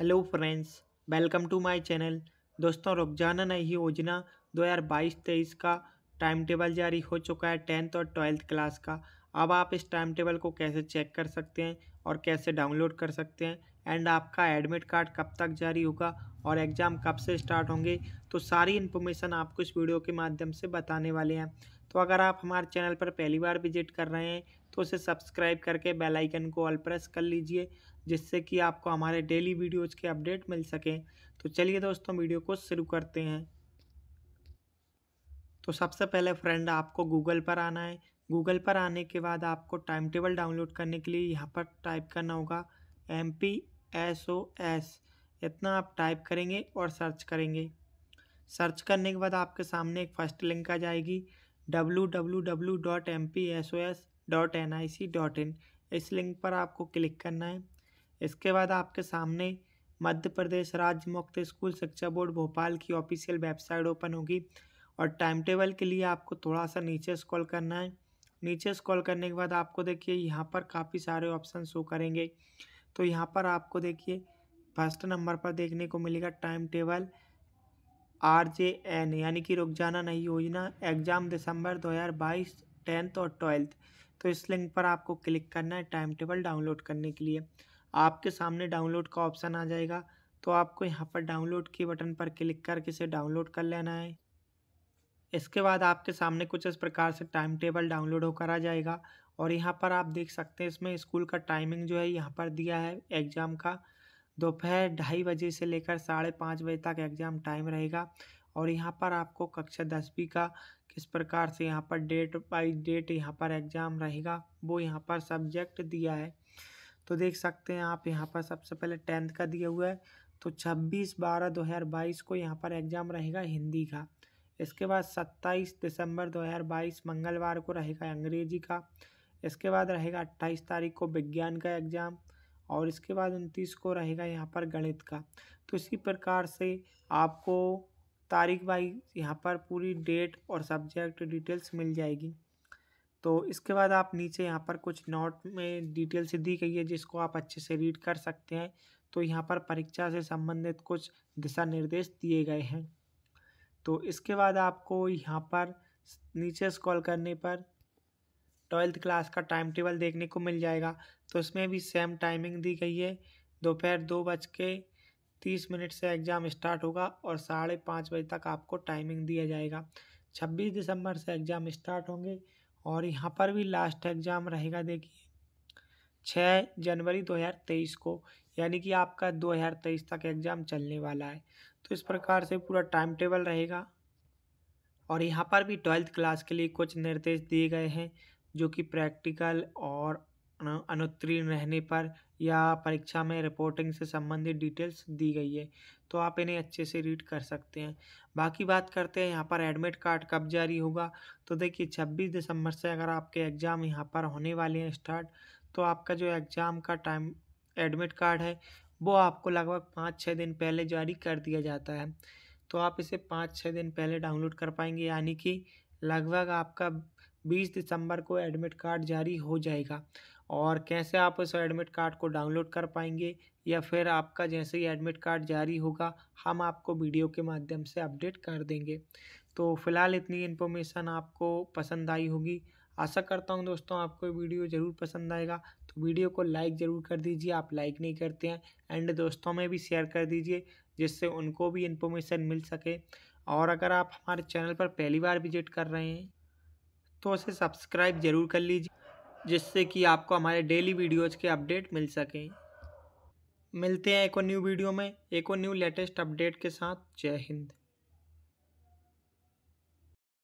hello friends welcome to my channel दोस्तों रुकजाना नई योजना 2022-23 का टाइम टेबल जारी हो चुका है टेंथ और ट्वेल्थ क्लास का अब आप इस टाइम टेबल को कैसे चेक कर सकते हैं और कैसे डाउनलोड कर सकते हैं एंड आपका एडमिट कार्ड कब तक जारी होगा और एग्ज़ाम कब से स्टार्ट होंगे तो सारी इन्फॉर्मेशन आपको इस वीडियो के माध्यम से बताने वाले हैं तो अगर आप हमारे चैनल पर पहली बार विजिट कर रहे हैं तो उसे सब्सक्राइब करके बेल आइकन को ऑल प्रेस कर लीजिए जिससे कि आपको हमारे डेली वीडियोज़ के अपडेट मिल सकें तो चलिए दोस्तों वीडियो को शुरू करते हैं तो सबसे पहले फ्रेंड आपको गूगल पर आना है गूगल पर आने के बाद आपको टाइम टेबल डाउनलोड करने के लिए यहाँ पर टाइप करना होगा M P S O S इतना आप टाइप करेंगे और सर्च करेंगे सर्च करने के बाद आपके सामने एक फर्स्ट लिंक आ जाएगी www.mpsos.nic.in W dot M P S O S dot N I C dot in इस लिंक पर आपको क्लिक करना है इसके बाद आपके सामने मध्य प्रदेश राज्य मुक्त स्कूल शिक्षा बोर्ड भोपाल की ऑफिशियल वेबसाइट ओपन होगी और टाइम टेबल के लिए आपको थोड़ा सा नीचे स्क्रॉल करना है नीचे स्क्रॉल करने के बाद आपको देखिए यहाँ पर काफ़ी सारे ऑप्शन शो करेंगे तो यहाँ पर आपको देखिए फर्स्ट नंबर पर देखने को मिलेगा time table R J N यानी कि रुक जाना नहीं योजना एग्ज़ाम दिसंबर 2022 टेंथ और ट्वेल्थ तो इस लिंक पर आपको क्लिक करना है टाइम टेबल डाउनलोड करने के लिए आपके सामने डाउनलोड का ऑप्शन आ जाएगा तो आपको यहाँ पर डाउनलोड के बटन पर क्लिक करके इसे डाउनलोड कर लेना है इसके बाद आपके सामने कुछ इस प्रकार से टाइम टेबल डाउनलोड होकर आ जाएगा और यहाँ पर आप देख सकते हैं इसमें स्कूल का टाइमिंग जो है यहाँ पर दिया है एग्ज़ाम का दोपहर ढाई बजे से लेकर साढ़े पाँच बजे तक एग्ज़ाम टाइम रहेगा और यहाँ पर आपको कक्षा दसवीं का किस प्रकार से यहाँ पर डेट बाई डेट यहाँ पर एग्ज़ाम रहेगा वो यहाँ पर सब्जेक्ट दिया है तो देख सकते हैं आप यहाँ पर सबसे पहले टेंथ का दिया हुआ है तो छब्बीस बारह दो हज़ार बाईस को यहाँ पर एग्ज़ाम रहेगा हिंदी का इसके बाद सत्ताईस दिसंबर दो हज़ार बाईस मंगलवार को रहेगा अंग्रेजी का इसके बाद रहेगा अट्ठाईस तारीख को विज्ञान का एग्ज़ाम और इसके बाद उनतीस को रहेगा यहाँ पर गणित का तो इसी प्रकार से आपको तारीख बाई यहाँ पर पूरी डेट और सब्जेक्ट डिटेल्स मिल जाएगी तो इसके बाद आप नीचे यहाँ पर कुछ नोट में डिटेल्स दी गई है जिसको आप अच्छे से रीड कर सकते हैं तो यहाँ पर परीक्षा से संबंधित कुछ दिशा निर्देश दिए गए हैं तो इसके बाद आपको यहाँ पर नीचे स्कॉल करने पर ट्वेल्थ क्लास का टाइम टेबल देखने को मिल जाएगा तो उसमें भी सेम टाइमिंग दी गई है दोपहर दो बज के तीस मिनट से एग्ज़ाम स्टार्ट होगा और साढ़े पाँच बजे तक आपको टाइमिंग दिया जाएगा छब्बीस दिसंबर से एग्ज़ाम स्टार्ट होंगे और यहाँ पर भी लास्ट एग्ज़ाम रहेगा देखिए छः जनवरी दो हज़ार तेईस को यानी कि आपका दो हज़ार तेईस तक एग्ज़ाम चलने वाला है तो इस प्रकार से पूरा टाइम टेबल रहेगा और यहाँ पर भी ट्वेल्थ क्लास के लिए कुछ निर्देश दिए गए हैं जो कि प्रैक्टिकल और अनुत्तीर्ण रहने पर या परीक्षा में रिपोर्टिंग से संबंधित डिटेल्स दी गई है तो आप इन्हें अच्छे से रीड कर सकते हैं बाकी बात करते हैं यहाँ पर एडमिट कार्ड कब जारी होगा तो देखिए छब्बीस दिसंबर से अगर आपके एग्ज़ाम यहाँ पर होने वाले हैं स्टार्ट तो आपका जो एग्ज़ाम का टाइम एडमिट कार्ड है वो आपको लगभग पाँच छः दिन पहले जारी कर दिया जाता है तो आप इसे पाँच छः दिन पहले डाउनलोड कर पाएंगे यानी कि लगभग आपका बीस दिसंबर को एडमिट कार्ड जारी हो जाएगा और कैसे आप उस एडमिट कार्ड को डाउनलोड कर पाएंगे या फिर आपका जैसे ही एडमिट कार्ड जारी होगा हम आपको वीडियो के माध्यम से अपडेट कर देंगे तो फिलहाल इतनी इन्फॉर्मेशन आपको पसंद आई होगी आशा करता हूँ दोस्तों आपको वीडियो ज़रूर पसंद आएगा तो वीडियो को लाइक ज़रूर कर दीजिए आप लाइक नहीं करते हैं एंड दोस्तों में भी शेयर कर दीजिए जिससे उनको भी इन्फॉर्मेशन मिल सके और अगर आप हमारे चैनल पर पहली बार विजिट कर रहे हैं तो उसे सब्सक्राइब ज़रूर कर लीजिए जिससे कि आपको हमारे डेली वीडियोज़ के अपडेट मिल सकें मिलते हैं एक और न्यू वीडियो में एक और न्यू लेटेस्ट अपडेट के साथ जय हिंद